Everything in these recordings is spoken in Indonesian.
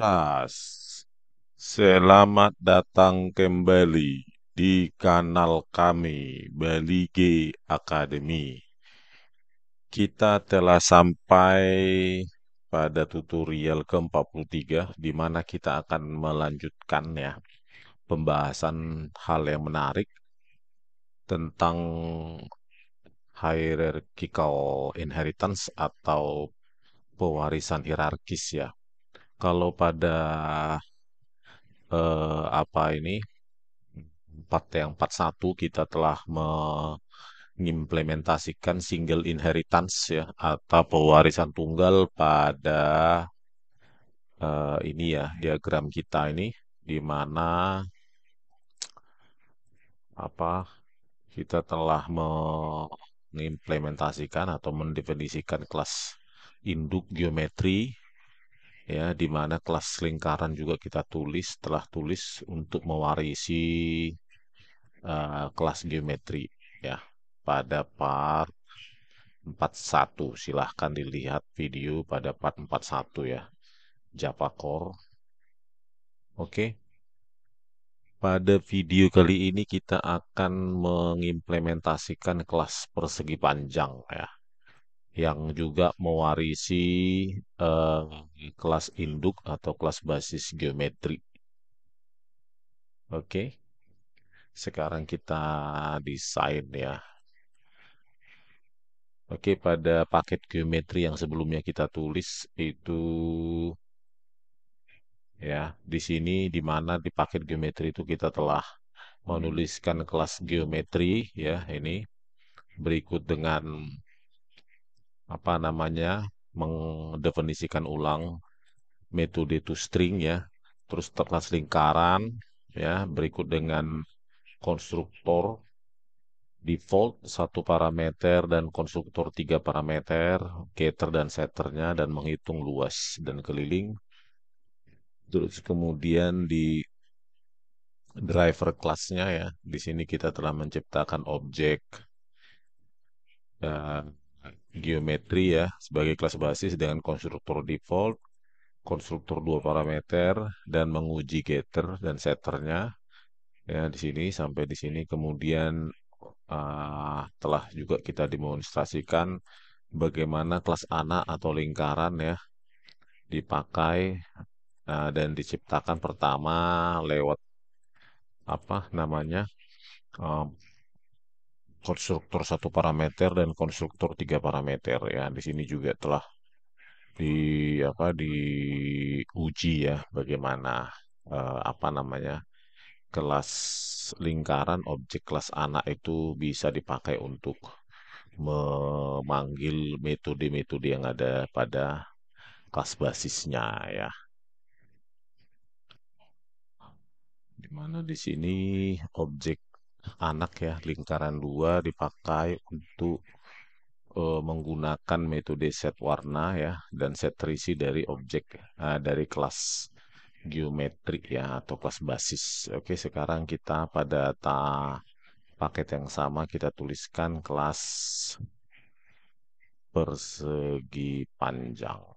Nah, selamat datang kembali di kanal kami Bali G Academy. Kita telah sampai pada tutorial ke-43 di mana kita akan melanjutkan ya pembahasan hal yang menarik tentang hierarchical inheritance atau pewarisan hierarkis ya. Kalau pada eh, apa ini empat yang empat satu kita telah mengimplementasikan single inheritance ya atau pewarisan tunggal pada eh, ini ya diagram kita ini di mana apa kita telah mengimplementasikan atau mendefinisikan kelas induk geometri ya di mana kelas lingkaran juga kita tulis telah tulis untuk mewarisi uh, kelas geometri ya pada part 41 silahkan dilihat video pada part 41 ya Java Core oke Pada video kali ini kita akan mengimplementasikan kelas persegi panjang ya yang juga mewarisi uh, kelas induk atau kelas basis geometri. Oke, sekarang kita desain ya. Oke, pada paket geometri yang sebelumnya kita tulis itu ya, di sini di mana di paket geometri itu kita telah menuliskan kelas geometri ya, ini berikut dengan apa namanya mendefinisikan ulang metode to string ya terus teplas lingkaran ya berikut dengan konstruktor default satu parameter dan konstruktor tiga parameter getter dan setternya dan menghitung luas dan keliling terus kemudian di driver kelasnya ya di sini kita telah menciptakan objek uh, geometri ya sebagai kelas basis dengan konstruktor default, konstruktor dua parameter dan menguji getter dan setternya ya di sini sampai di sini kemudian uh, telah juga kita demonstrasikan bagaimana kelas anak atau lingkaran ya dipakai uh, dan diciptakan pertama lewat apa namanya uh, konstruktor satu parameter dan konstruktor tiga parameter ya di sini juga telah di apa di uji ya bagaimana uh, apa namanya kelas lingkaran objek kelas anak itu bisa dipakai untuk memanggil metode-metode yang ada pada kelas basisnya ya di mana di sini objek anak ya lingkaran dua dipakai untuk uh, menggunakan metode set warna ya dan set terisi dari objek uh, dari kelas geometrik ya atau kelas basis. Oke, sekarang kita pada ta paket yang sama kita tuliskan kelas persegi panjang.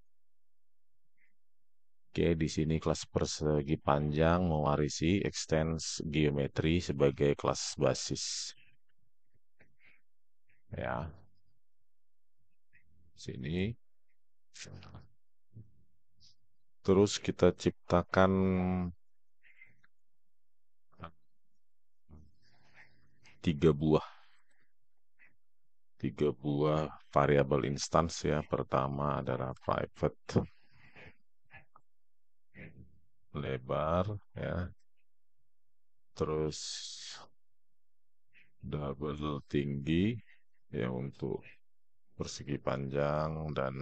Oke, di sini kelas persegi panjang mewarisi extends geometri sebagai kelas basis. Ya. Sini. Terus kita ciptakan tiga buah tiga buah variabel instance ya. Pertama adalah private lebar ya terus double tinggi ya untuk persegi panjang dan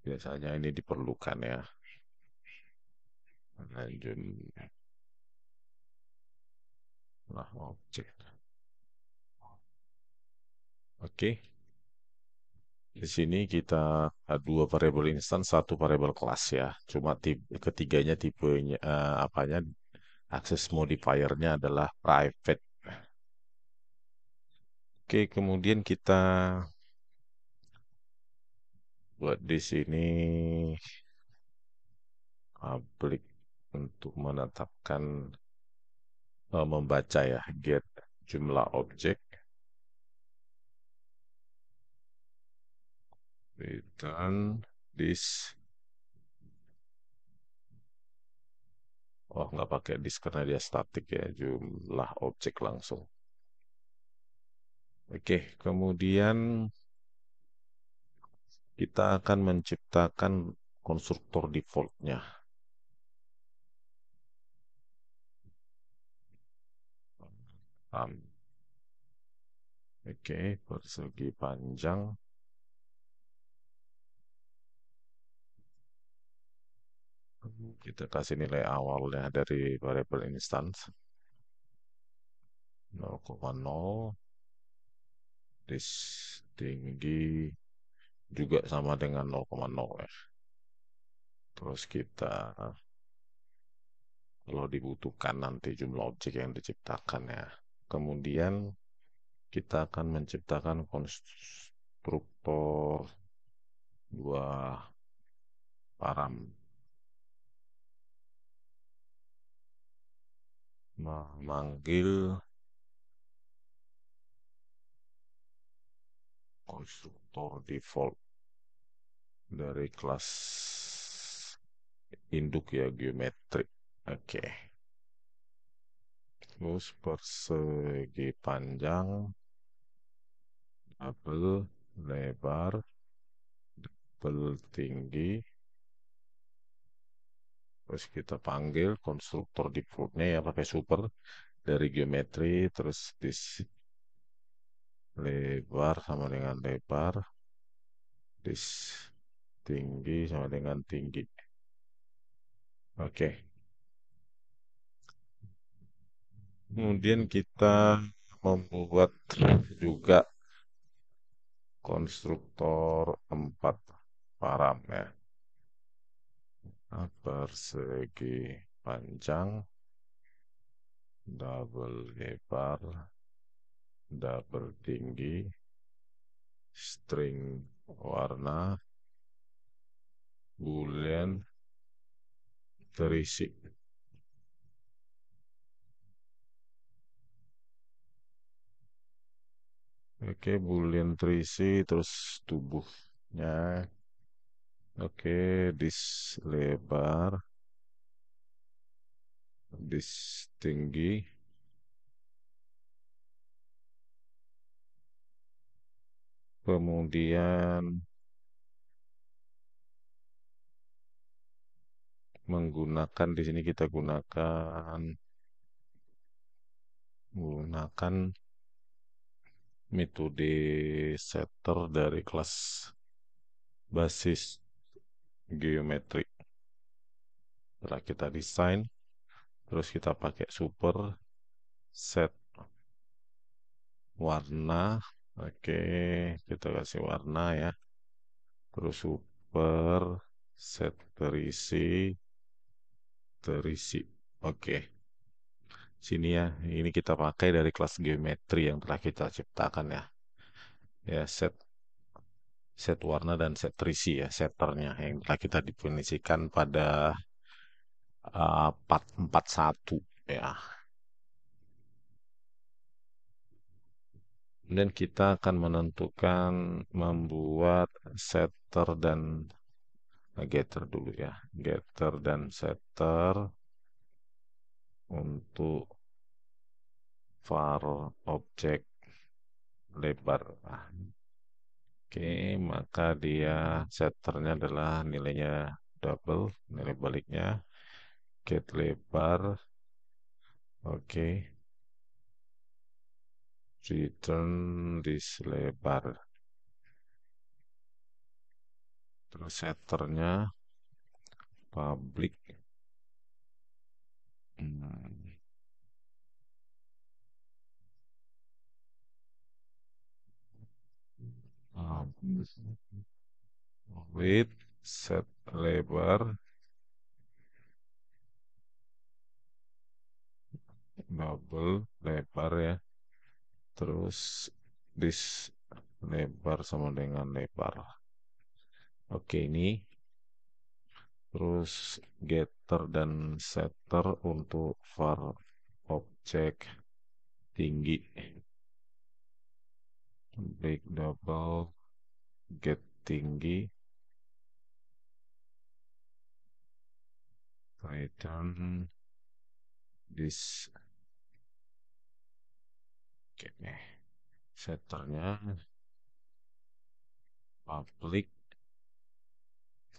biasanya ini diperlukan ya lanjut lah objek oke okay. Di sini kita dua variabel instan satu variabel kelas ya. Cuma tipe, ketiganya tipenya uh, apanya akses modifiernya adalah private. Oke, kemudian kita buat di sini public untuk menetapkan uh, membaca ya get jumlah objek return this Oh, nggak pakai this karena dia statik ya, jumlah objek langsung. Oke, kemudian kita akan menciptakan konstruktor defaultnya. Um, Oke, persegi panjang. kita kasih nilai awalnya dari variable instance 0,0 this tinggi juga sama dengan 0,0 ya terus kita kalau dibutuhkan nanti jumlah objek yang diciptakan ya kemudian kita akan menciptakan konstruktor dua param memanggil nah, konstruktor default dari kelas induk ya geometrik. Oke. Okay. Terus persegi panjang double lebar double tinggi terus kita panggil konstruktor defaultnya ya pakai super dari geometri terus dis lebar sama dengan lebar dis tinggi sama dengan tinggi oke okay. kemudian kita membuat juga konstruktor 4 param ya persegi panjang double lebar double tinggi string warna boolean terisi Oke, boolean terisi terus tubuhnya Oke, dis lebar, dis tinggi. Kemudian menggunakan di sini kita gunakan gunakan metode setter dari kelas basis geometri setelah kita desain terus kita pakai super set warna oke kita kasih warna ya terus super set terisi terisi oke sini ya ini kita pakai dari kelas geometri yang telah kita ciptakan ya ya set set warna dan set terisi ya setternya yang telah kita definisikan pada uh, part 41 ya. Kemudian kita akan menentukan membuat setter dan eh, getter dulu ya. Getter dan setter untuk var objek lebar. Nah, Oke, maka dia setternya adalah nilainya double, nilai baliknya. Get lebar. Oke. Return this lebar. Terus setternya public. Hmm. Ah, um, width set lebar double lebar ya terus this lebar sama dengan lebar oke ini terus getter dan setter untuk var objek tinggi break double get tinggi Python this oke okay, nih setternya public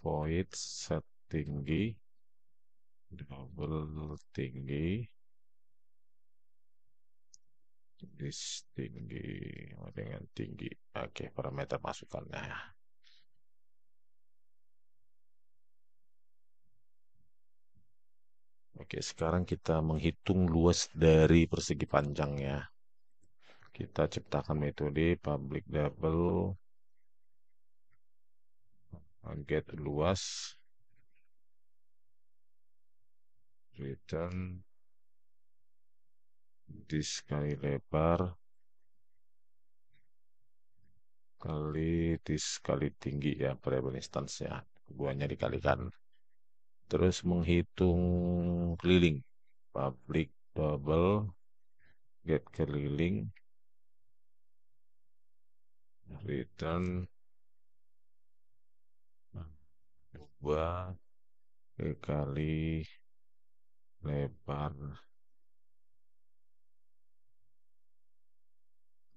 void set tinggi double tinggi tinggi dengan tinggi oke parameter masukannya oke sekarang kita menghitung luas dari persegi panjangnya kita ciptakan metode public double get luas return disk kali lebar kali disk kali tinggi ya variable instance ya keduanya dikalikan terus menghitung keliling public double get keliling return ubah kali lebar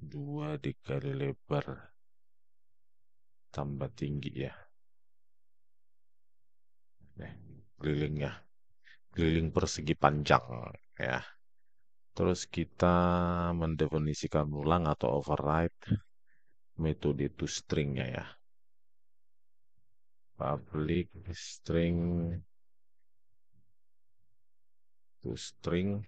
2 dikali lebar tambah tinggi ya. nih, kelilingnya. Keliling persegi panjang ya. Terus kita mendefinisikan ulang atau override metode to stringnya ya. Public string to string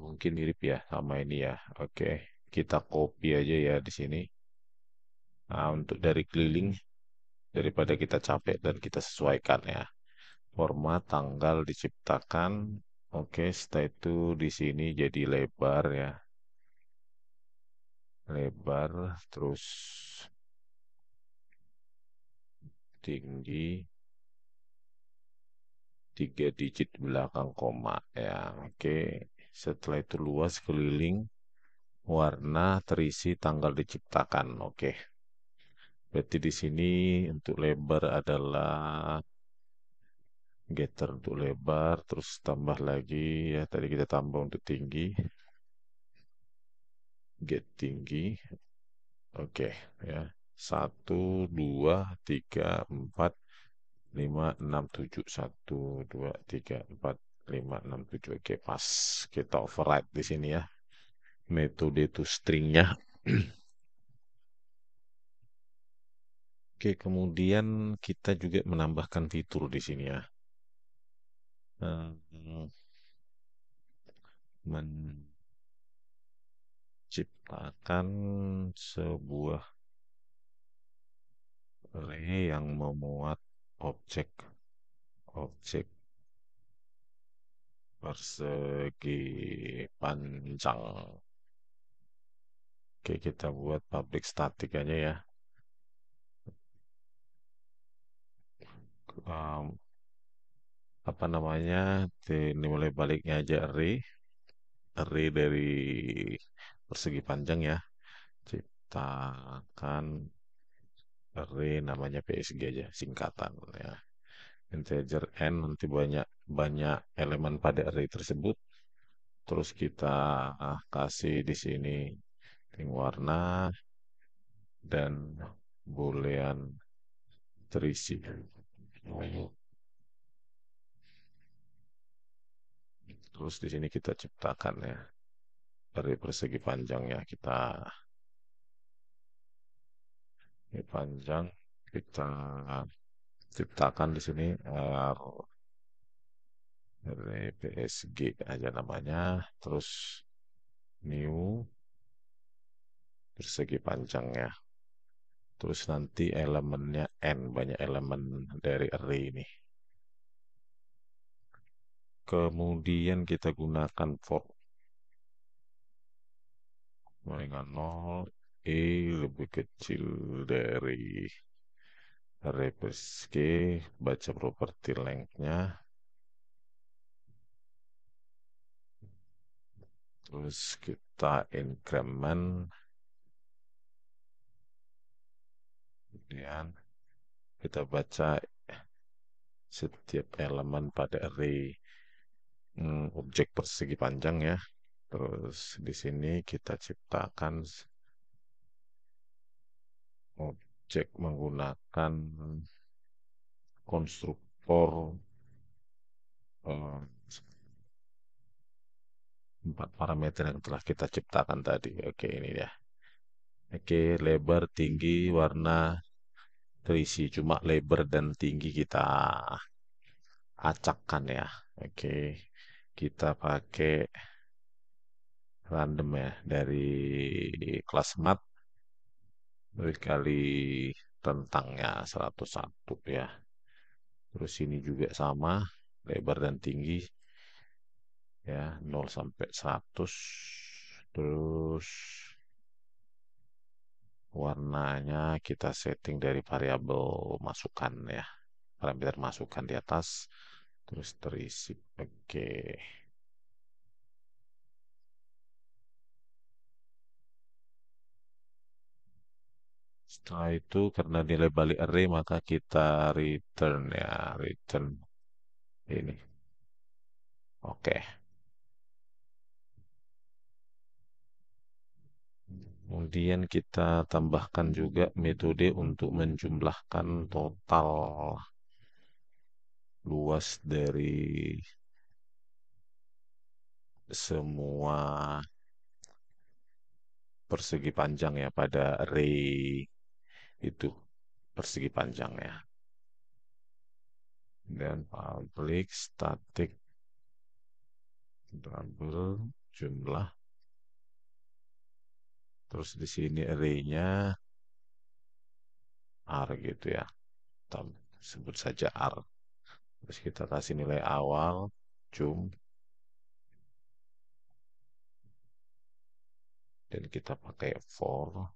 mungkin mirip ya sama ini ya. Oke, kita copy aja ya di sini. Nah, untuk dari keliling, daripada kita capek dan kita sesuaikan ya. Format tanggal diciptakan. Oke, setelah itu di sini jadi lebar ya. Lebar, terus tinggi, tiga digit belakang koma ya oke okay. Setelah itu luas keliling warna terisi tanggal diciptakan. Oke. Berarti di sini untuk lebar adalah getter untuk lebar, terus tambah lagi ya tadi kita tambah untuk tinggi. Get tinggi. Oke, ya. 1 2 3 4 5 6 7 1 2 3 4 5, 6, 7. Oke, pas kita override di sini ya. Metode itu stringnya. Oke, kemudian kita juga menambahkan fitur di sini ya. Menciptakan sebuah array yang memuat objek objek persegi panjang. Oke, kita buat public statikanya ya. Um, apa namanya? Ini mulai baliknya aja Ri, ri dari persegi panjang ya. Ciptakan ri, namanya PSG aja, singkatan ya. Integer n nanti banyak banyak elemen pada array tersebut terus kita ah, kasih di sini ring warna dan boolean terisi terus di sini kita ciptakan ya dari persegi panjang ya kita ini panjang kita ciptakan di sini R eh, RPSG aja namanya terus new persegi panjangnya terus nanti elemennya n banyak elemen dari array ini kemudian kita gunakan for dengan 0 e lebih kecil dari RPSG baca properti lengthnya terus kita increment kemudian kita baca setiap elemen pada array hmm, objek persegi panjang ya terus di sini kita ciptakan objek menggunakan konstruktor eh, empat parameter yang telah kita ciptakan tadi. Oke, ini dia. Oke, lebar, tinggi, warna terisi. Cuma lebar dan tinggi kita acakkan ya. Oke, kita pakai random ya dari kelas mat kali rentangnya 101 ya. Terus ini juga sama, lebar dan tinggi ya 0 sampai 100 terus warnanya kita setting dari variabel masukan ya parameter masukan di atas terus terisi oke okay. setelah itu karena nilai balik array maka kita return ya return ini oke okay. Kemudian kita tambahkan juga metode untuk menjumlahkan total luas dari semua persegi panjang ya pada array itu persegi panjang ya. Dan public static double jumlah Terus di sini array-nya R gitu ya. Kita sebut saja R. Terus kita kasih nilai awal, cum. Dan kita pakai for.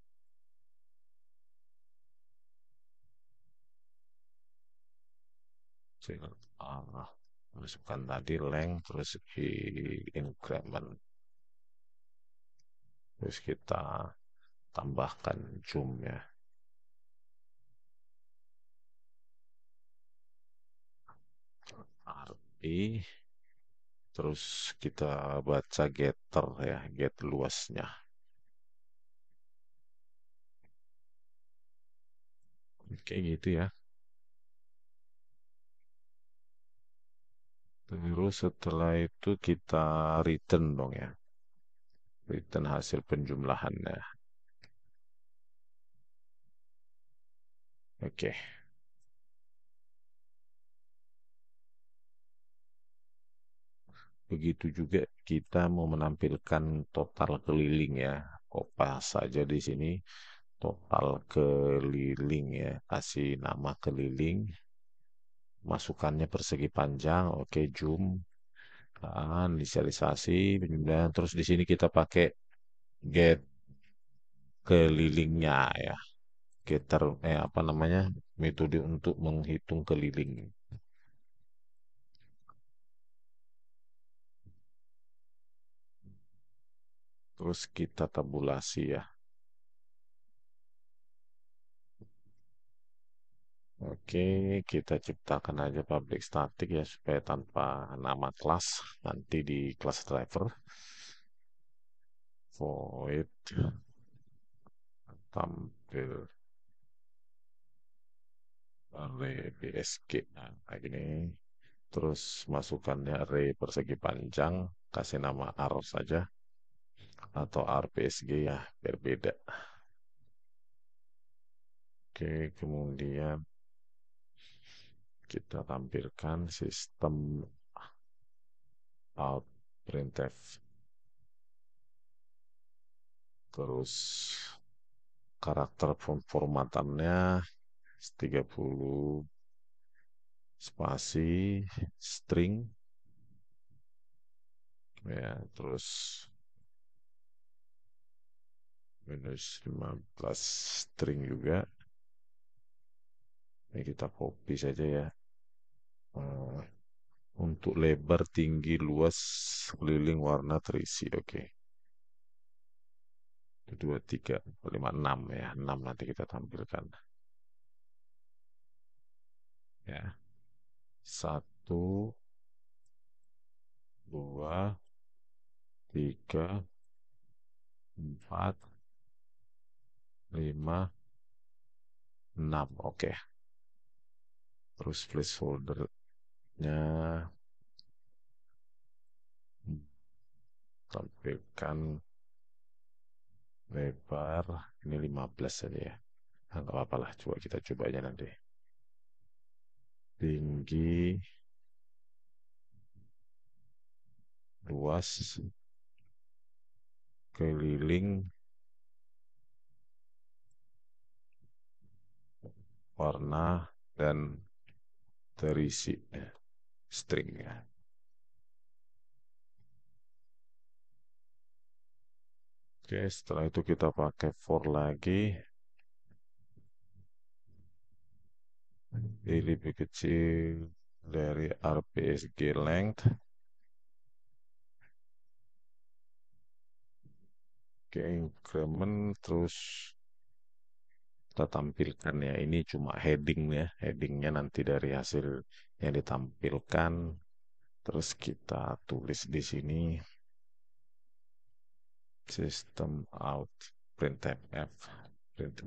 terus Masukkan tadi length, terus increment terus kita tambahkan zoomnya arti terus kita baca getter ya get luasnya oke gitu ya terus setelah itu kita return dong ya return hasil penjumlahannya. Oke. Begitu juga kita mau menampilkan total keliling ya. Kopas saja di sini total keliling ya. Kasih nama keliling. Masukannya persegi panjang. Oke, okay, zoom Tahan, inisialisasi, dan Terus di sini kita pakai get kelilingnya ya. Getter, eh apa namanya, metode untuk menghitung keliling. Terus kita tabulasi ya. Oke, kita ciptakan aja public static ya supaya tanpa nama kelas nanti di kelas driver void tampil array bsk nah kayak gini terus masukannya array persegi panjang kasih nama r saja atau rpsg ya berbeda oke kemudian kita tampilkan sistem out printf terus karakter formatannya 30 spasi string ya terus minus 15 string juga ini kita copy saja ya uh, untuk lebar tinggi luas keliling warna terisi oke okay. 2, 3, 5, 6 ya 6 nanti kita tampilkan ya 1 2 3 4 5 6 oke okay terus placeholder-nya tampilkan lebar ini 15 saja ya nah, nggak nah, apa-apa lah coba kita coba aja nanti tinggi luas keliling warna dan terisi eh, stringnya. Oke, setelah itu kita pakai for lagi. Ini lebih kecil dari RPSG length. Oke, increment terus kita tampilkan ya ini cuma heading ya headingnya nanti dari hasil yang ditampilkan terus kita tulis di sini system out print printf print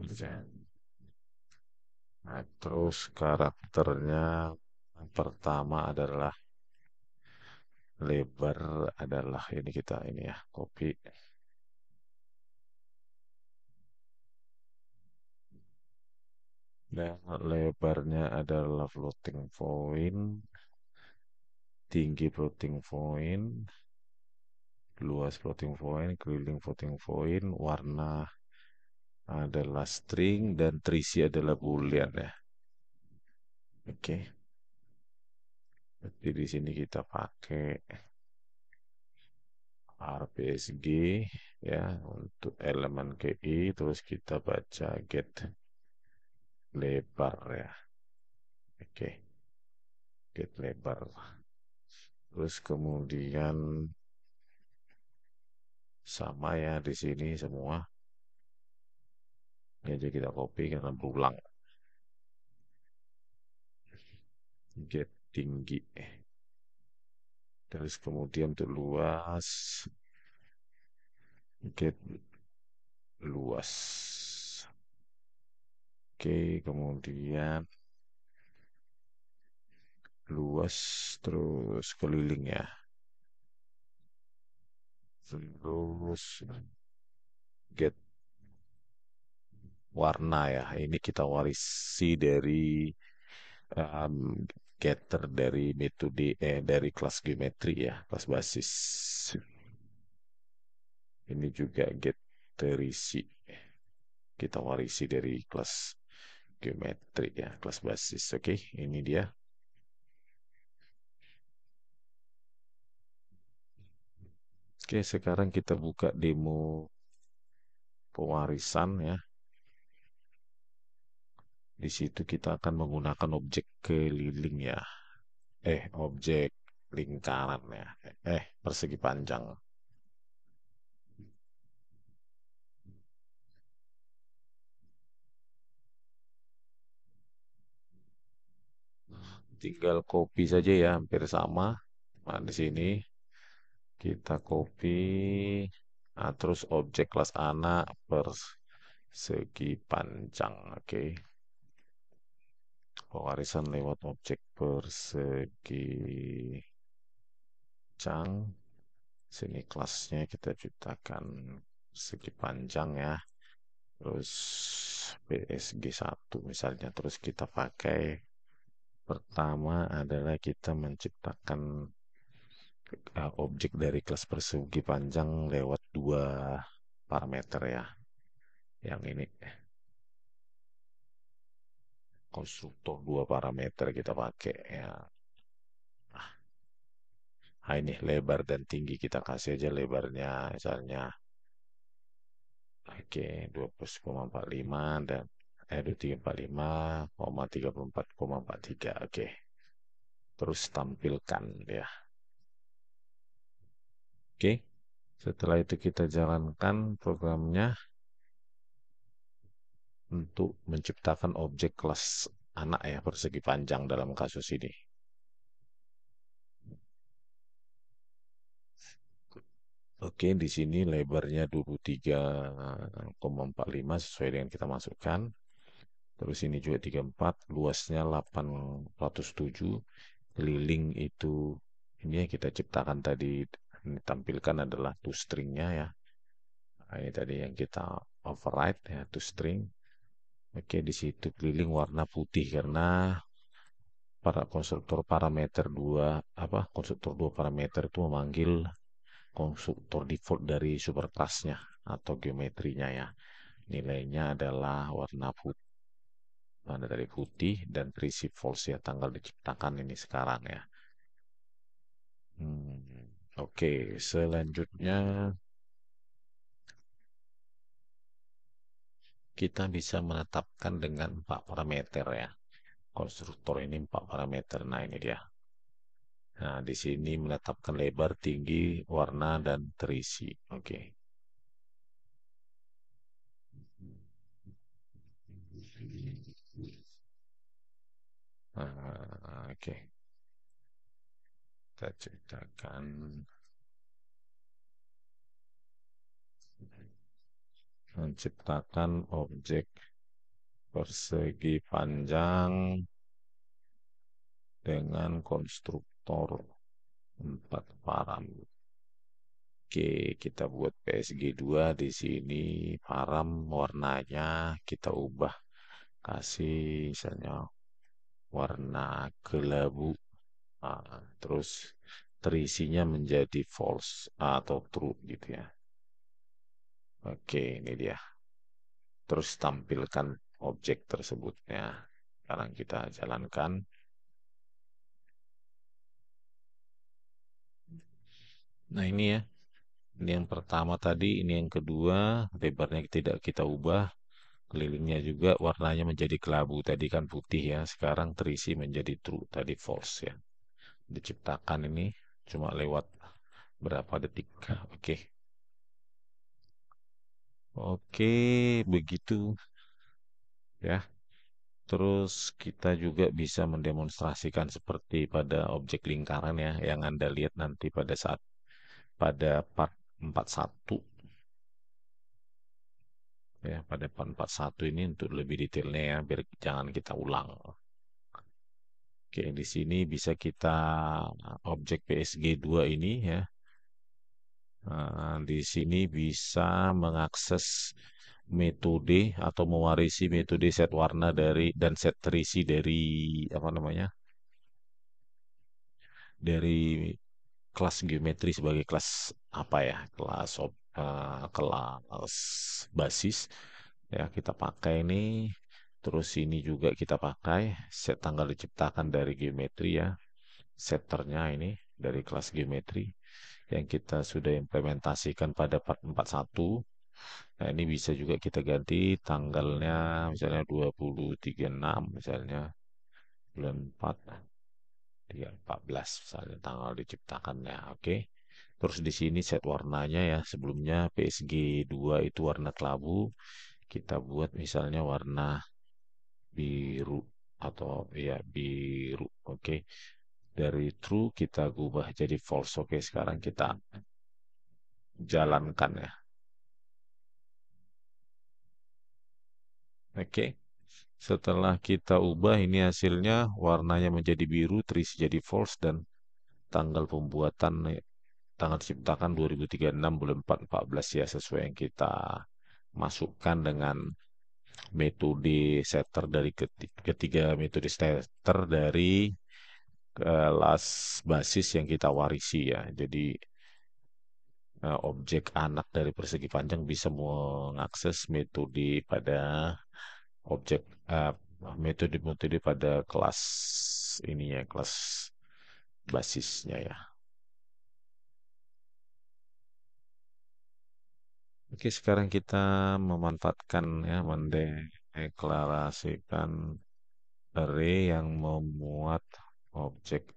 nah, terus karakternya yang pertama adalah lebar adalah ini kita ini ya copy dan nah, lebarnya adalah floating point, tinggi floating point, luas floating point, keliling floating point, warna adalah string dan terisi adalah boolean ya. Oke. Okay. Jadi di sini kita pakai RPSG ya untuk elemen KI terus kita baca get lebar ya oke okay. gate lebar terus kemudian sama ya di sini semua ini aja kita copy karena berulang gate tinggi terus kemudian untuk luas gate luas Oke, kemudian luas terus keliling ya. Terus get warna ya. Ini kita warisi dari um, getter dari metode eh dari kelas geometri ya, kelas basis. Ini juga get kita warisi dari kelas geometri ya, kelas basis. Oke, okay, ini dia. Oke, okay, sekarang kita buka demo pewarisan ya. Di situ kita akan menggunakan objek keliling ya. Eh, objek lingkaran ya. Eh, persegi panjang. tinggal copy saja ya hampir sama nah di sini kita copy nah, terus objek kelas anak persegi panjang oke okay. Oh, pewarisan lewat objek persegi panjang sini kelasnya kita ciptakan segi panjang ya terus psg 1 misalnya terus kita pakai Pertama adalah kita menciptakan uh, objek dari kelas persegi panjang lewat dua parameter ya. Yang ini konstruktor dua parameter kita pakai ya. Nah, nah ini lebar dan tinggi kita kasih aja lebarnya misalnya oke 20,45 dan R eh, 345,34,43 oke terus tampilkan ya oke setelah itu kita jalankan programnya untuk menciptakan objek kelas anak ya persegi panjang dalam kasus ini Oke, di sini lebarnya 23,45 sesuai dengan kita masukkan. Terus ini juga 34, luasnya 807, keliling itu ini yang kita ciptakan tadi ini tampilkan adalah to stringnya ya. Nah, ini tadi yang kita override ya to string. Oke, di situ keliling warna putih karena para konstruktor parameter 2, apa konstruktor 2 parameter itu memanggil konstruktor default dari superclassnya atau geometrinya ya nilainya adalah warna putih mana dari putih dan false ya tanggal diciptakan ini sekarang ya. Hmm, Oke, okay. selanjutnya kita bisa menetapkan dengan empat parameter ya. Konstruktor ini empat parameter. Nah, ini dia. Nah, di sini menetapkan lebar, tinggi, warna, dan terisi. Oke. Okay. Oke. Ah, okay. Kita ciptakan. Menciptakan objek persegi panjang dengan konstruktor empat param. Oke, kita buat PSG 2 di sini param warnanya kita ubah kasih misalnya warna kelabu uh, terus terisinya menjadi false atau true gitu ya oke ini dia terus tampilkan objek tersebutnya. sekarang kita jalankan nah ini ya ini yang pertama tadi ini yang kedua lebarnya tidak kita ubah kelilingnya juga warnanya menjadi kelabu tadi kan putih ya sekarang terisi menjadi true tadi false ya diciptakan ini cuma lewat berapa detik oke okay. oke okay, begitu ya terus kita juga bisa mendemonstrasikan seperti pada objek lingkaran ya yang anda lihat nanti pada saat pada part 41 ya pada depan 41 ini untuk lebih detailnya ya biar jangan kita ulang oke di sini bisa kita objek PSG 2 ini ya nah, di sini bisa mengakses metode atau mewarisi metode set warna dari dan set terisi dari apa namanya dari kelas geometri sebagai kelas apa ya kelas ob, uh, kelas basis ya kita pakai ini terus ini juga kita pakai set tanggal diciptakan dari geometri ya setternya ini dari kelas geometri yang kita sudah implementasikan pada part 41 nah ini bisa juga kita ganti tanggalnya misalnya 236 misalnya bulan 4 14 misalnya tanggal diciptakannya oke okay. Terus di sini set warnanya ya. Sebelumnya PSG 2 itu warna kelabu. Kita buat misalnya warna biru atau ya biru. Oke. Okay. Dari true kita ubah jadi false. Oke, okay, sekarang kita jalankan ya. Oke. Okay. Setelah kita ubah ini hasilnya warnanya menjadi biru, trisi jadi false dan tanggal pembuatan ya tanggal ciptakan 2036 bulan 4 14 ya sesuai yang kita masukkan dengan metode setter dari ketiga, metode setter dari kelas eh, basis yang kita warisi ya. Jadi eh, objek anak dari persegi panjang bisa mengakses metode pada objek eh, metode-metode pada kelas ini ya, kelas basisnya ya. Oke, sekarang kita memanfaatkan ya, mendeklarasikan array yang memuat objek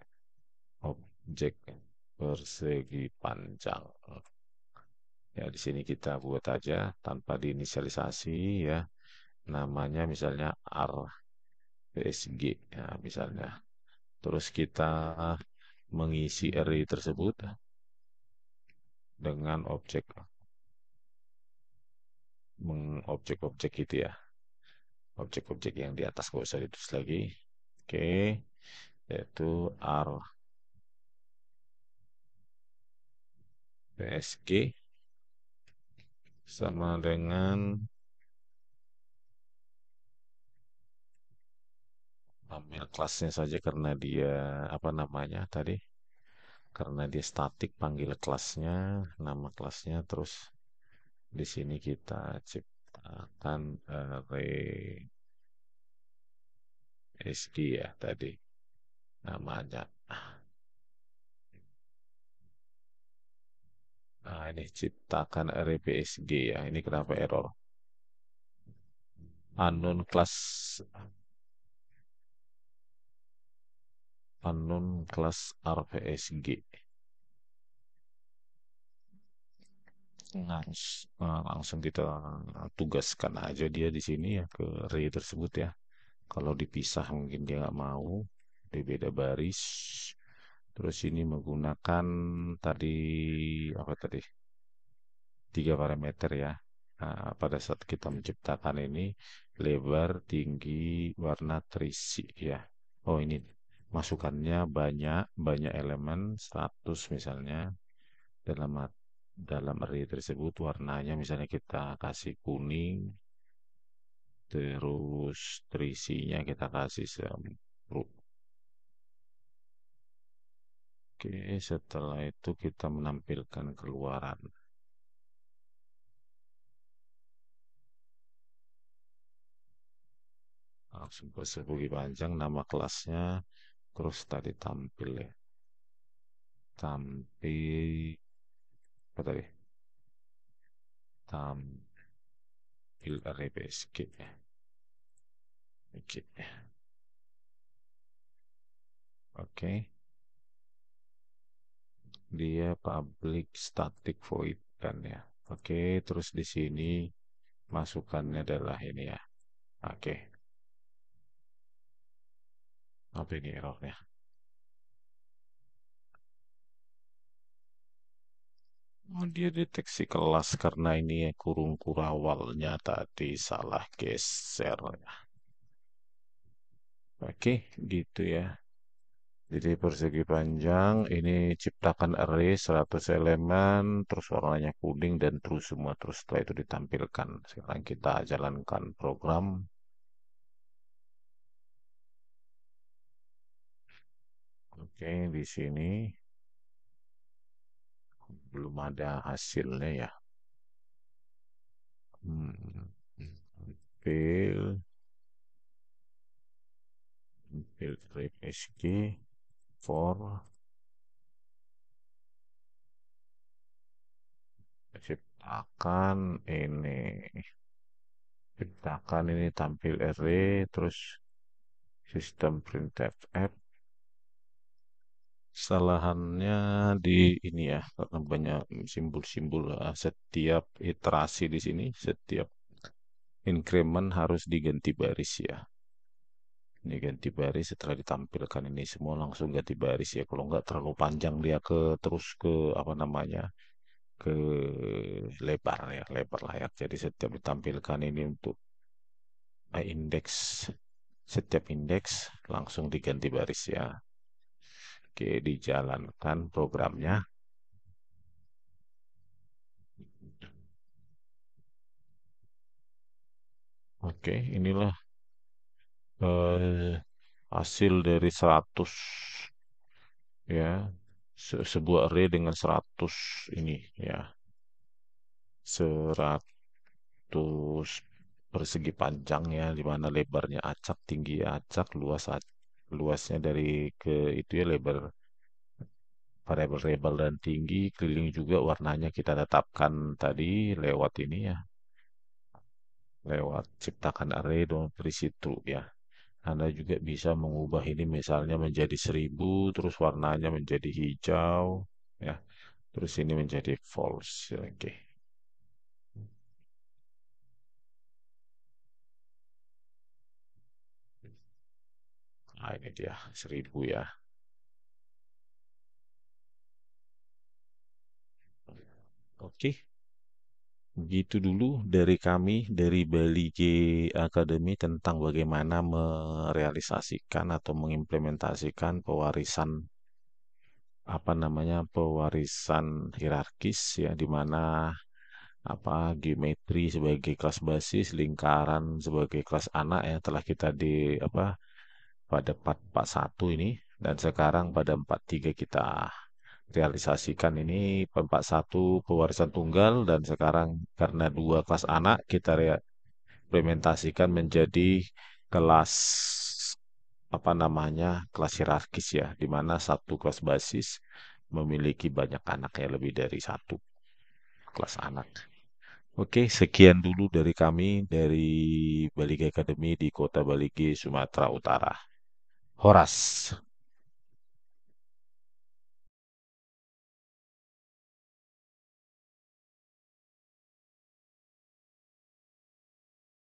objek persegi panjang. Ya, di sini kita buat aja tanpa diinisialisasi ya. Namanya misalnya R PSG ya, misalnya. Terus kita mengisi array tersebut dengan objek mengobjek-objek gitu ya objek-objek yang di atas gak usah ditulis lagi oke okay. yaitu R PSG sama dengan ambil kelasnya saja karena dia apa namanya tadi karena dia statik panggil kelasnya nama kelasnya terus di sini kita ciptakan array eh, SD ya tadi namanya. Nah, ini ciptakan array PSG ya. Ini kenapa error? Unknown class unknown class RPSG. langs nah, eh, langsung kita eh, tugaskan aja dia di sini ya ke ray tersebut ya kalau dipisah mungkin dia nggak mau di beda baris terus ini menggunakan tadi apa tadi tiga parameter ya nah, pada saat kita menciptakan ini lebar tinggi warna terisi ya oh ini masukannya banyak banyak elemen 100 misalnya dalam dalam array tersebut warnanya misalnya kita kasih kuning terus terisinya kita kasih semprot oke setelah itu kita menampilkan keluaran langsung ke panjang nama kelasnya terus tadi tampil ya tampil tadi. Tam. Il repesche. E Oke. Dia public static void kan ya. Oke, terus di sini masukannya adalah ini ya. Oke. Okay. Apa ini errornya? Oh, dia deteksi kelas karena ini kurung kurawalnya tadi salah geser ya. Oke, gitu ya. Jadi persegi panjang ini ciptakan array 100 elemen terus warnanya kuning dan terus semua terus setelah itu ditampilkan. Sekarang kita jalankan program. Oke, di sini belum ada hasilnya ya. Hmm. Fail. fill trip SG for ciptakan ini ciptakan ini tampil array e, terus sistem printf app kesalahannya di ini ya karena banyak simbol-simbol eh, setiap iterasi di sini setiap increment harus diganti baris ya ini ganti baris setelah ditampilkan ini semua langsung ganti baris ya kalau nggak terlalu panjang dia ke terus ke apa namanya ke lebar ya lebar layak jadi setiap ditampilkan ini untuk eh, indeks setiap indeks langsung diganti baris ya Oke, dijalankan programnya. Oke, inilah eh, hasil dari 100 ya. Se sebuah array dengan 100 ini ya. 100 persegi ya, di mana lebarnya acak, tinggi acak, luas acak luasnya dari ke itu ya lebar variabel-variabel dan tinggi keliling juga warnanya kita tetapkan tadi lewat ini ya lewat ciptakan array dan berisi true ya Anda juga bisa mengubah ini misalnya menjadi 1000 terus warnanya menjadi hijau ya terus ini menjadi false ya, oke okay. Nah, ini dia, seribu ya. Oke. Begitu dulu dari kami, dari Bali J Academy tentang bagaimana merealisasikan atau mengimplementasikan pewarisan apa namanya pewarisan hierarkis ya di mana apa geometri sebagai kelas basis, lingkaran sebagai kelas anak ya telah kita di apa pada 441 ini dan sekarang pada 43 kita realisasikan ini 41 pewarisan tunggal dan sekarang karena dua kelas anak kita implementasikan menjadi kelas apa namanya kelas hierarkis ya di mana satu kelas basis memiliki banyak anak ya lebih dari satu kelas anak. Oke, sekian dulu dari kami dari Balige Academy di Kota Balige, Sumatera Utara. horas.